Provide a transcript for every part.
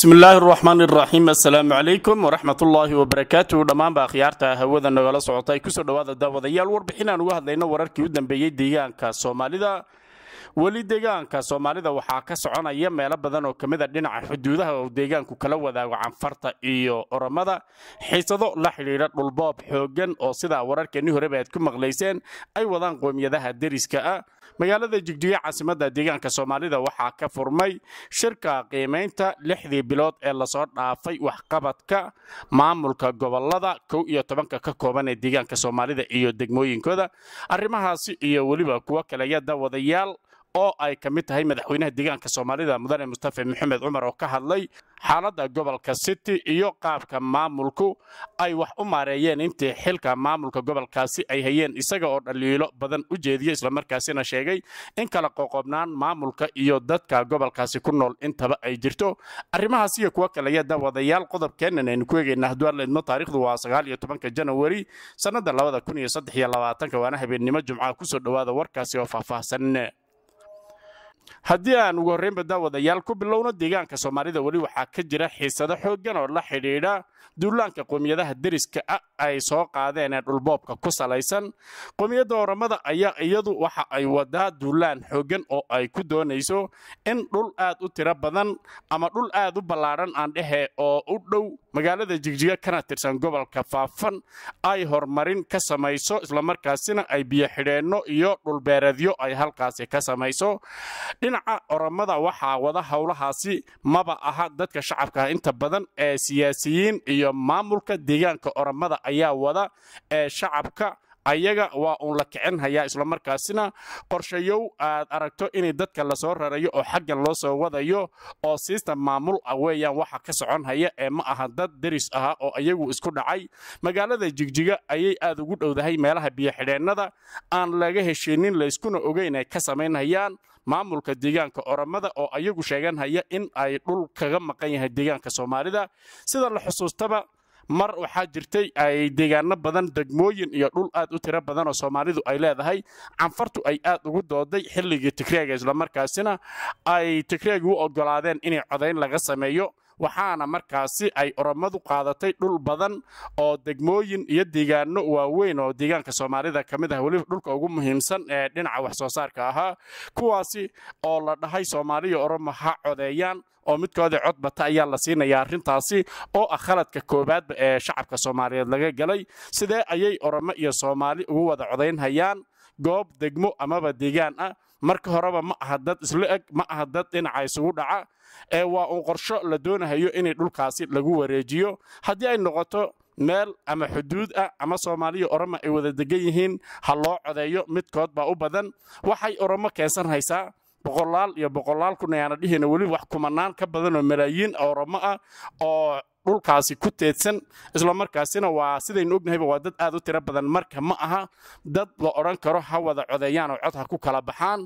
bismi illaahi araxmaan iraxiim assalaamu calaykum waraxmat ullaahi wabarakaatu dhammaan dhammaanba akhyaarta hawada nagala socota ay soo dhawaada daawadayaal warbixin aan uga hadlayno wararkii u dambeeyey deegaanka soomaalida weli deegaanka soomaalida waxaa ka soconaya meelo badan oo kamid a dhinaca xuduudaha oo deegaanku kala wadaago canfarta iyo oramada xiisado la xidhiidha dhulboob xooggan oo sidaa wararkeennii horeba aad ku maqlayseen ay wadaan qowmiyadaha deriska ah magaalada jigjigo caasimadda deegaanka soomaalida waxaa ka furmay shirka qiimaynta lixdii bilood ee lasoo dhaafay waxqabadka maamulka gobollada kow iyo tobanka ka kooban ee deegaanka soomaalida iyo degmooyinkooda arrimahaasi iyo weliba kuwo kale yadda wadayaal oo ay ka mid tahay madaxweynaha deegaanka soomaalida mudane mustafa maxamed cumar oo ka hadlay xaaladda gobolka city iyo qaabka maamulku ay wax u maareeyeen intii xilka maamulka gobolkaasi ay hayeen isaga oo dhaliilo badan u jeediya islamarkaasina sheegay in kala qoqobnaan maamulka iyo dadka gobolkaasi ku nool intaba ay jirto arrimahaas iyo kuwo kalaya dawadayaal qodobkeennan aynu ku eegaynaa hadduaaleedmo taarikhdu waa janawari sannadda waana habeennimo jumca kusoo dhowaada warkaasi oo faahfaahsan haddii aan ugu horreynba daawadayaal ku bilowno deegaanka soomaalida weli waxaa ka jira xiisado xooggan oo la xidhiidha duulaanka qowmiyadaha deriska ah ay soo qaadeen ee dhulboobka ku salaysan qowmiyadda oramada ayaa iyadu waxa ay wadaa duulaan xoogan oo ay ku doonayso in dhul aad u tiro badan ama dhul aad u ballaadhan aan dhehe oo u dhow magaalada jigjiga kana tirsan gobolka faafan ay horumarin ka samayso islamarkaasina ay biyoxidheenno iyo dhulbeeradyo ay halkaasi ka samayso dhinaca oramada waxaa wada howlahaasi maba aha dadka shacabka inta badan ee siyaasiyiin iyo maamulka deegaanka oramada ayaa wada ee shacabka ayaga waa uun la kicin kicinhayaa islamarkaasina qorshayow aad aragto inay dadka lasoo rarayo oo xaggan loo soo wadayo oo siista maamul ah weeyaan waxa ka socon haya ee ma aha dad deris ahaa oo iyagu isku dhacay magaalada jigjiga ayay aad ugu dhowdahay meelaha biyoxidheennada aan laga heshiinin layskuna ogeyn ay ka samaynhayaan maamulka deegaanka oramada oo ayagu haya in ay dhul kaga maqan yahay deegaanka soomaalida sida la xusuustaba mar waxaa jirtay ay deegaano badan degmooyin iyo dhul aad u tiro badan oo soomaalidu ay leedahay canfartu ay aad ugu dooday xilligii tigreega islamarkaasina ay tigreegi u ogolaadeen inay codayn laga sameeyo waxaana markaasi ay oramadu qaadatay dhul badan oo degmooyin iyo deegaano waaweyn oo deegaanka soomaalida ka mid ah weliba dhulka ugu muhiimsan ee dhinaca wax soo saarka ahaa kuwaasi oo la dhahay soomaaliya oromo ha codeeyaan oo midkooda cod bata ayaa la siinayaa arrintaasi oo ah khaladka koowaadba ee shacabka soomaaliyeed laga galay sidee ayay oromo iyo soomaali ugu wada codaynhayaan goob degmo amaba deegaan ah marka horeba ma aha dad isla eg ma aha dad dhinaca isugu dhaca ee waa uun qorsho la doonahayo inay dhulkaasi lagu wareejiyo haddii ay noqoto meel ama xuduud ah ama soomaaliya oroma ay wada degan yihiin ha loo codeeyo midkood baa u badan waxay oromo keensan haysaa boqolaal iyo boqolaal kun ayaana dhihina weli wax kumanaan ka badan oo malaayiin oromo ah oo dhulkaasi ku teedsan islamarkaasina waa sidaynu ognahayba waa dad aad u tiro badan marka ma aha dad la odhan karo ha wada codeeyaanoo cod ha ku kala baxaan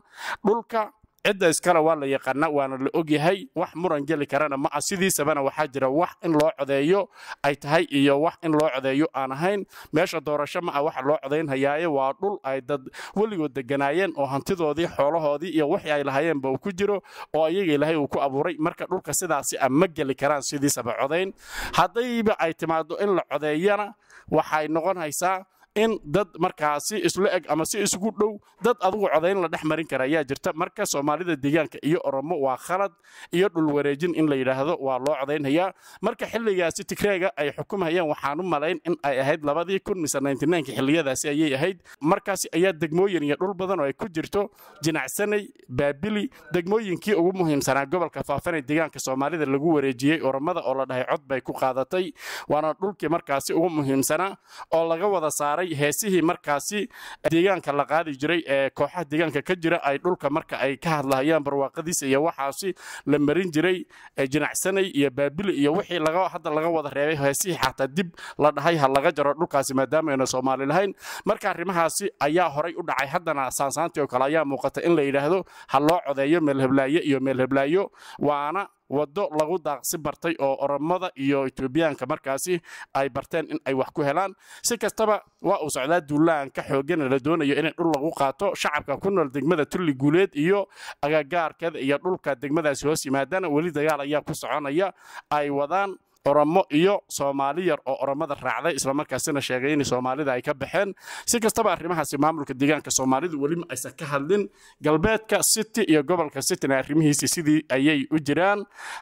dhulka cidda iskale waa la yaqaana waana la ogyahay wax muran geli karana ma ah sidiisabana waxaa jira wax in loo codeeyo ay tahay iyo wax in loo codeeyo aan ahayn meesha doorasho ma ah waxa loo codaynhayaaye waa dhul ay dad weligood deganaayeen oo hantidoodii xoolahoodii iyo wixii ay lahaayeenba uu ku jiro oo iyaga ilaahay uu ku abuuray marka dhulka sidaasi a ah ma geli karaan sidiisaba codayn haddayba ay timaado in la codeeyana waxay noqonhaysaa in dad markaasi isla eg ama si isugu dhow dad adugu codayn la dhex marin kara ayaa jirta marka soomaalida deegaanka iyo oromo waa khalad iyo dhulwareejin in la yidhaahdo waa loo codaynhayaa marka xilligaasi tigreega ay xukumhayeen waxaan u malayn in ay ahayd labadii kun mise nayntinaanka xilliyadaasi ayay ahayd markaasi ayaa degmooyin iyo dhul badan oo ay ku jirto jinacsanay baabili degmooyinkii ugu muhiimsanaa gobolka faafanee deegaanka soomaalida lagu wareejiyey oromada oo la dhahay cod bay ku qaadatay waana dhulkii markaasi ugu muhiimsanaa oo laga wada saaray saaray heesihii markaasi deegaanka la qaadi jiray ee kooxaha deegaanka ka jira ay dhulka marka ay ka hadlahayaan barwaaqadiisa iyo waxaasi la marin jiray jinacsanay iyo baabili iyo wixii hadda laga wada reebay heesihii xataa dib la dhahay ha laga jaro dhulkaasi ayna soomaali lahayn marka arrimahaasi ayaa horay u dhacay haddana saansaantii oo kale ayaa muuqata in la yidhaahdo ha loo codeeyo meelheblaayo iyo meelheblaayo waana waddo lagu daaqsi bartay oo oromada iyo etoobiyaanka markaasi ay barteen in ay wax ku helaan si kastaba waa uu socdaa duulaanka xoogana la doonayo inay dhul lagu qaato shacabka ku nool degmada tulli guuleed iyo agagaarkeeda iyo dhulka degmadaasi hoos yimaadana weli dagaal ayaa ku soconaya ay wadaan oromo iyo soomaali yar oo oromada raacday islamarkaasina sheegay in soomaalida ay ka baxeen si kastaba arrimahaasi maamulka deegaanka soomaalidu weliba aysan ka hadlin galbeedka city iyo gobolka cityna arrimihiisi sidii ayay u jiraan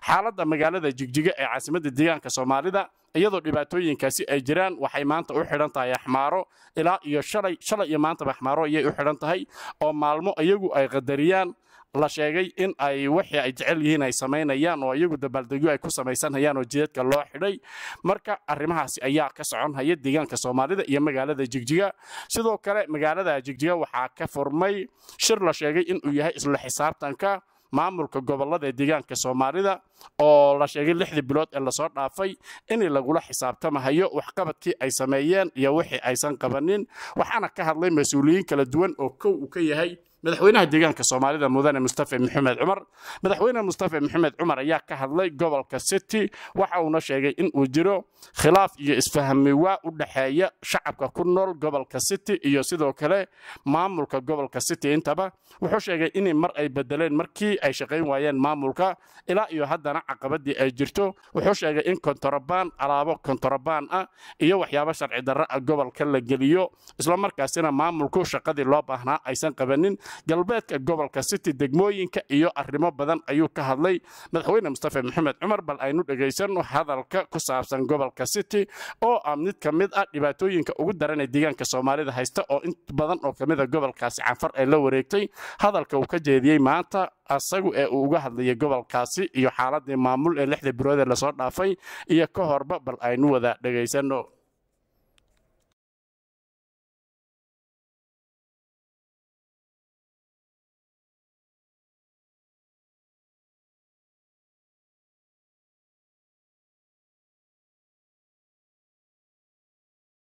xaaladda magaalada jigjiga ee caasimada deegaanka soomaalida iyadoo dhibaatooyinkaasi ay jiraan waxay maanta u xidhan tahay axmaaro ilaa iyo shalay shalay iyo maantaba axmaaro ayay u xidhan tahay oo maalmo iyagu ay qadariyaan la sheegay in ay wixii ay jecel yihiin ay samaynayaan oo iyagu dabaaldegyo ay ku samaysanayaan oo jidadka loo xidhay marka arrimahaasi ayaa ka soconhaya deegaanka soomaalida iyo magaalada jigjiga sidoo kale magaalada jigjiga waxaa ka furmay shir la sheegay inuu yahay isla xisaabtanka maamulka gobolada ee deegaanka soomaalida oo la sheegay lixdii bilood ee lasoo dhaafay in lagula xisaabtamahayo waxqabadkii ay sameeyeen iyo wixii aysan qabanin waxaana ka hadlay mas-uuliyiin kala duwan oo kow uu ka yahay madaxweynaha deegaanka soomaalida mudane mustafe maxamed cumar madaxweyne mustafe maxamed cumar ayaa ka hadlay gobolka city waxa uuna sheegay in uu jiro khilaaf iyo isfahamiwaa u dhexeeya shacabka ku nool gobolka city iyo sidoo kale maamulka gobolka city intaba wuxuu sheegay in mar ay bedeleen markii ay shaqayn waayeen maamulka ilaa iyo haddana caqabadii ay jirto wuxuu sheegay in kontorobaan alaabo kontorobaan ah iyo waxyaabo sharci darro a ah gobolka la geliyo islamarkaasina maamulku shaqadii loo baahnaa aysan qabanin galbeedka gobolka city degmooyinka iyo arrimo badan ayuu ka hadlay madaxweyne mustafa maxamed cumar bal aynu dhegaysanno hadalka ku saabsan gobolka city oo a ah mid ka mid ah dhibaatooyinka ugu daranee deegaanka soomaalida haysta oo in badan oo ka a ah gobolkaasi canfar ee la wareegtay hadalka uu ka jeediyey maanta asagu ee uu uga hadlayay gobolkaasi iyo xaaladii maamul ee lixda birood ee lasoo dhaafay iyo ka horba bal aynu wada dhegaysanno